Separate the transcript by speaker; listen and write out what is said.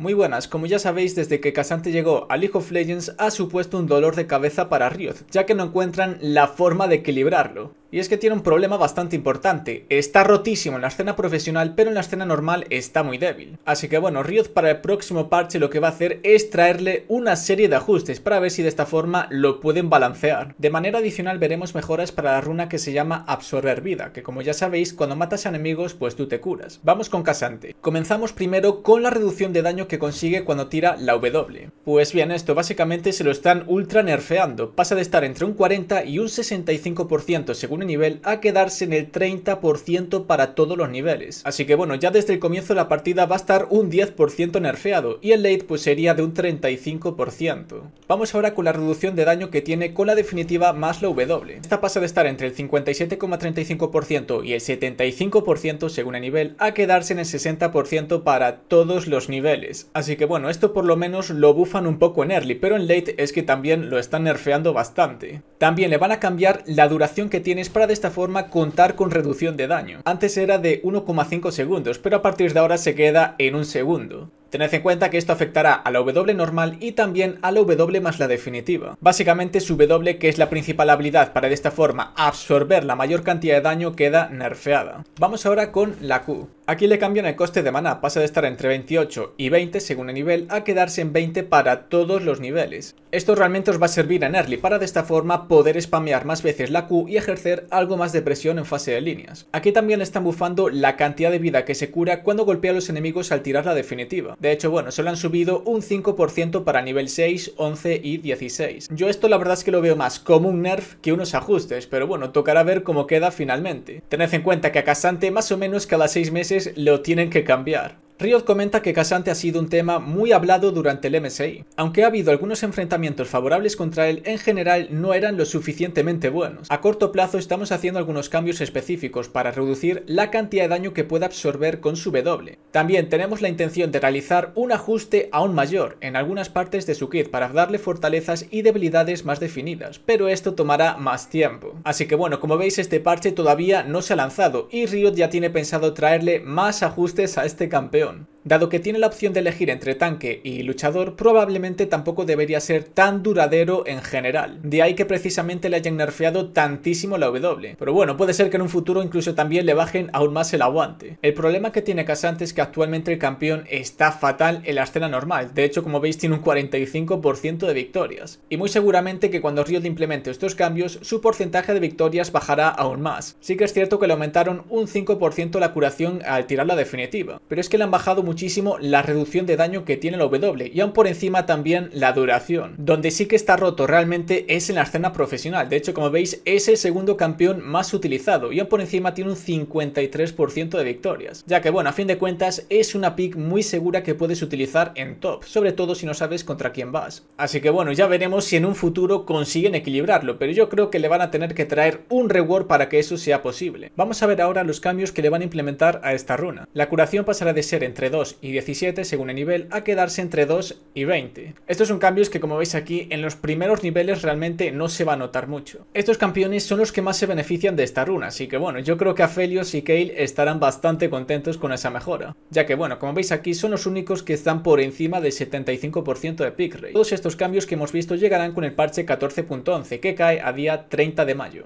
Speaker 1: Muy buenas, como ya sabéis desde que Casante llegó a League of Legends ha supuesto un dolor de cabeza para Riot, ya que no encuentran la forma de equilibrarlo. Y es que tiene un problema bastante importante. Está rotísimo en la escena profesional, pero en la escena normal está muy débil. Así que bueno, Riot para el próximo parche lo que va a hacer es traerle una serie de ajustes para ver si de esta forma lo pueden balancear. De manera adicional veremos mejoras para la runa que se llama Absorber Vida, que como ya sabéis, cuando matas a enemigos pues tú te curas. Vamos con Casante. Comenzamos primero con la reducción de daño que consigue cuando tira la W. Pues bien, esto básicamente se lo están ultra nerfeando. Pasa de estar entre un 40 y un 65% según nivel a quedarse en el 30% para todos los niveles. Así que bueno, ya desde el comienzo de la partida va a estar un 10% nerfeado y el late pues sería de un 35%. Vamos ahora con la reducción de daño que tiene con la definitiva más la W. Esta pasa de estar entre el 57,35% y el 75% según el nivel a quedarse en el 60% para todos los niveles. Así que bueno, esto por lo menos lo bufan un poco en early, pero en late es que también lo están nerfeando bastante. También le van a cambiar la duración que tienes para de esta forma contar con reducción de daño. Antes era de 1,5 segundos, pero a partir de ahora se queda en un segundo. Tened en cuenta que esto afectará a la W normal y también a la W más la definitiva. Básicamente su W, que es la principal habilidad para de esta forma absorber la mayor cantidad de daño, queda nerfeada. Vamos ahora con la Q. Aquí le cambian el coste de mana, pasa de estar entre 28 y 20 según el nivel a quedarse en 20 para todos los niveles. Esto realmente os va a servir a early para de esta forma poder spamear más veces la Q y ejercer algo más de presión en fase de líneas. Aquí también están bufando la cantidad de vida que se cura cuando golpea a los enemigos al tirar la definitiva. De hecho, bueno, solo han subido un 5% para nivel 6, 11 y 16. Yo esto la verdad es que lo veo más como un nerf que unos ajustes, pero bueno, tocará ver cómo queda finalmente. Tened en cuenta que a Casante más o menos cada 6 meses lo tienen que cambiar. Riot comenta que Casante ha sido un tema muy hablado durante el MSI. Aunque ha habido algunos enfrentamientos favorables contra él, en general no eran lo suficientemente buenos. A corto plazo estamos haciendo algunos cambios específicos para reducir la cantidad de daño que pueda absorber con su W. También tenemos la intención de realizar un ajuste aún mayor en algunas partes de su kit para darle fortalezas y debilidades más definidas, pero esto tomará más tiempo. Así que bueno, como veis este parche todavía no se ha lanzado y Riot ya tiene pensado traerle más ajustes a este campeón. soon. Dado que tiene la opción de elegir entre tanque y luchador, probablemente tampoco debería ser tan duradero en general. De ahí que precisamente le hayan nerfeado tantísimo la W. Pero bueno, puede ser que en un futuro incluso también le bajen aún más el aguante. El problema que tiene Casante es que actualmente el campeón está fatal en la escena normal. De hecho, como veis, tiene un 45% de victorias. Y muy seguramente que cuando Riot implemente estos cambios, su porcentaje de victorias bajará aún más. Sí que es cierto que le aumentaron un 5% la curación al tirar la definitiva. Pero es que le han bajado muchísimo la reducción de daño que tiene el W y aún por encima también la duración. Donde sí que está roto realmente es en la escena profesional. De hecho, como veis, es el segundo campeón más utilizado y aún por encima tiene un 53% de victorias. Ya que, bueno, a fin de cuentas, es una pick muy segura que puedes utilizar en top, sobre todo si no sabes contra quién vas. Así que, bueno, ya veremos si en un futuro consiguen equilibrarlo, pero yo creo que le van a tener que traer un reward para que eso sea posible. Vamos a ver ahora los cambios que le van a implementar a esta runa. La curación pasará de ser entre dos y 17 según el nivel a quedarse entre 2 y 20. Estos son cambios que como veis aquí en los primeros niveles realmente no se va a notar mucho. Estos campeones son los que más se benefician de esta runa, así que bueno, yo creo que Aphelios y Kale estarán bastante contentos con esa mejora, ya que bueno, como veis aquí son los únicos que están por encima del 75% de pick rate. Todos estos cambios que hemos visto llegarán con el parche 14.11 que cae a día 30 de mayo.